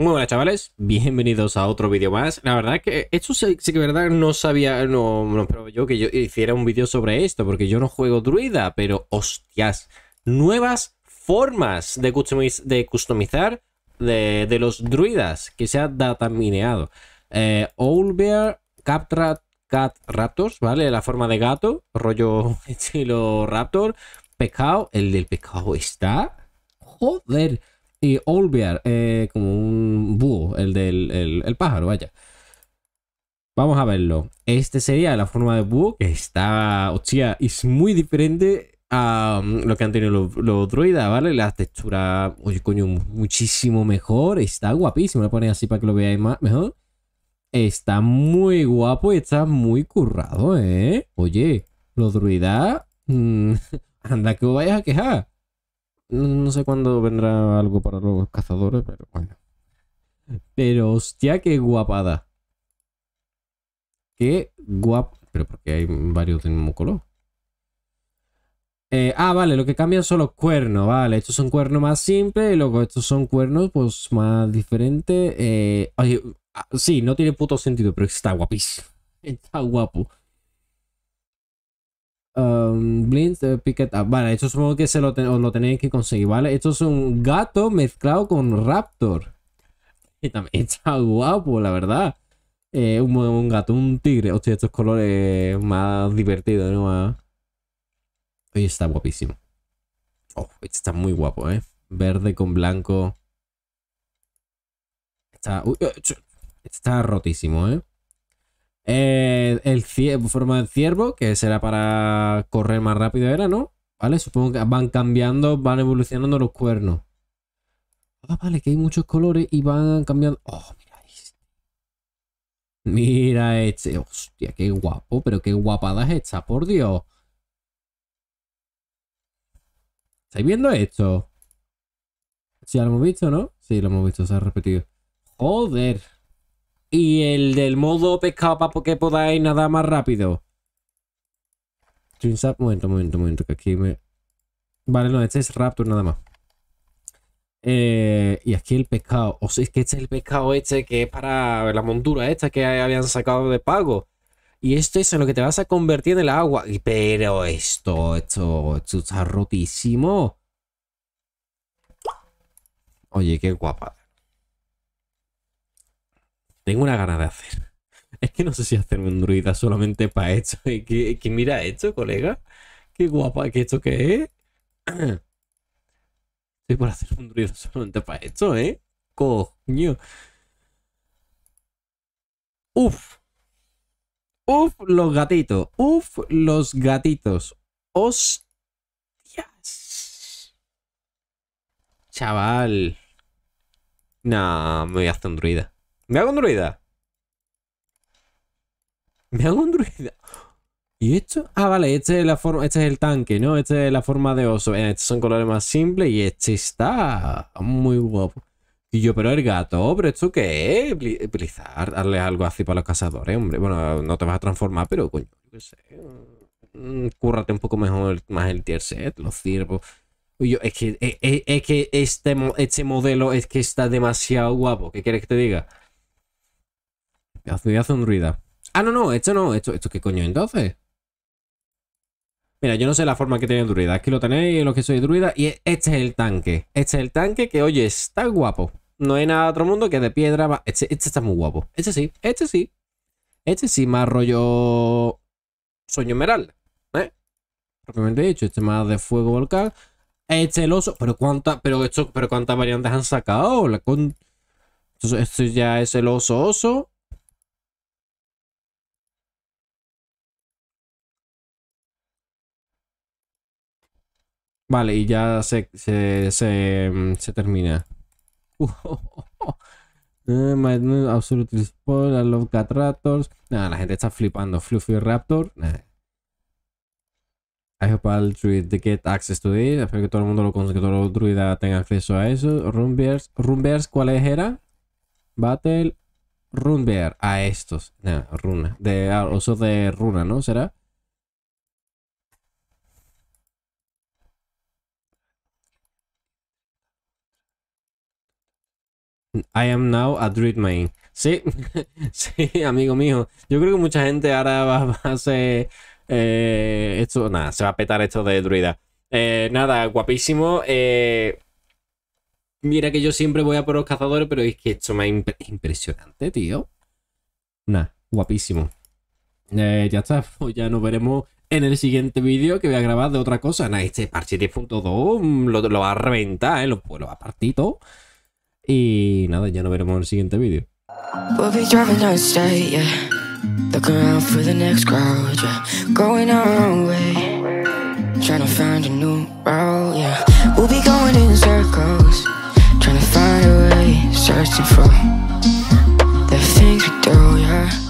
Muy buenas chavales, bienvenidos a otro vídeo más. La verdad que esto sí, que verdad no sabía, no, no pero yo que yo hiciera un vídeo sobre esto, porque yo no juego druida, pero hostias, nuevas formas de, de customizar de, los druidas que se ha datamineado. Eh, Owlbear, Captrat, Cat Raptors, ¿vale? La forma de gato, rollo estilo Raptor, pescado, el del pescado está, joder. Y Olbear, eh, como un búho, el del pájaro, vaya. Vamos a verlo. Este sería la forma de búho que está, hostia, es muy diferente a mm, lo que han tenido los, druidas, ¿vale? La textura, oye, coño, muchísimo mejor. Está guapísimo. Lo ponéis así para que lo veáis mejor. Está muy guapo y está muy currado, ¿eh? Oye, los druidas, mm, anda que os vayas a quejar. No, sé cuándo vendrá algo para los cazadores, pero bueno. Pero hostia, qué guapada. Qué guap... Pero porque hay varios de mismo color. Eh, ah, vale, lo que cambian son los cuernos, vale. Estos son cuernos más simples y luego estos son cuernos pues más diferentes. Eh, ah, sí, no tiene puto sentido, pero está guapísimo. Está guapo. Um, Blind Picket Vale, esto supongo que se lo, lo tenéis que conseguir, ¿vale? Esto es un gato mezclado con Raptor. está guapo, la verdad. Eh, un, gato, un tigre. Hostia, estos colores más divertidos, ¿no? Ah. Oye, está guapísimo. Este está muy guapo, ¿eh? Verde con blanco. está rotísimo, ¿eh? el ciervo, forma del ciervo, que será para correr más rápido, era, ¿no? Vale, supongo que van cambiando, van evolucionando los cuernos. Ah, vale, que hay muchos colores y van cambiando. Oh, mira este. Mira este. Hostia, qué guapo, pero qué guapada es esta, por Dios. ¿Estáis viendo esto? si lo hemos visto, ¿no? Sí, lo hemos visto, se ha repetido. Joder y el del modo pescado para que podáis nada más rápido. Momento, momento, momento, que aquí me... Vale, no, este es Raptor nada más. Eh, y aquí el pescado. O sea, es que este es el pescado este que es para la montura esta que habían sacado de pago. Y esto es en lo que te vas a convertir en el agua. Pero esto, esto, esto está rotísimo. Oye, qué guapa. Ninguna gana de hacer. Es que no sé si hacerme un druida solamente para esto. ¿Y que mira esto, colega? Qué guapa que esto que es. Estoy por hacer un druida solamente para esto, ¿eh? Coño. Uf. Uf, los gatitos. Uf, los gatitos. Hostias. Chaval. Nah, me voy a hacer un druida. Me hago un druida. Me hago un druida. ¿Y esto? Ah, vale, este es, la forma, este es el tanque, ¿no? Este es la forma de oso. Eh, estos son colores más simples y este está muy guapo. Y yo, pero el gato, pero ¿esto qué es? Blizzard, darle algo así para los cazadores, hombre. Bueno, no te vas a transformar, pero coño, no sé. Mm, cúrrate un poco mejor más el tier set, los ciervos. Yo, es que, e, e, que este, este modelo es que está demasiado guapo. ¿Qué quieres que te diga? hace un druida Ah, no, no, esto no. ¿Esto, esto qué coño entonces? Mira, yo no sé la forma que tiene el druida. Aquí lo tenéis, lo que soy druida. Y este es el tanque. Este es el tanque que, oye, está guapo. No hay nada de otro mundo que de piedra. Este, este, está muy guapo. Este sí, este sí. Este sí, más rollo. Sueño emeral ¿eh? Propiamente dicho, este más de fuego volcán. Este el oso. Pero cuánta, pero esto, pero cuántas variantes han sacado. La con... Entonces, esto ya es el oso oso. Vale, y ya se, se, se, mm, se termina. Uh, oh, my absolute response, I love cat raptors. Nah, la gente está flipando. Fluffy Raptor. Nah. I hope all druids get access to this. Espero que todo el mundo lo consiga, que todos los druidas tengan acceso a eso. Runbears. Runbears, ¿cuáles era? Battle. Runbear. A estos. Nah, runa. De, also ah, de runa, ¿no? ¿Será? I am now a Druid main. Sí, sí, amigo mío. Yo creo que mucha gente ahora va, a hacer eh, esto. Nada, se va a petar esto de druida. Eh, nada, guapísimo. Eh, mira que yo siempre voy a por los cazadores, pero es que esto me impresionante, tío. Nada, guapísimo. ya está, pues ya nos veremos en el siguiente vídeo que voy a grabar de otra cosa. Nada, este parche 10.2 mm, lo, lo va a reventar, lo, pues lo va a Y nada, ya nos veremos en el siguiente vídeo. We'll be driving down state, yeah. Looking around for the next crowd, yeah. Going our own way. Trying to find a new route, yeah. We'll be going in circles. Trying to find a way. Searching for the things we do, yeah.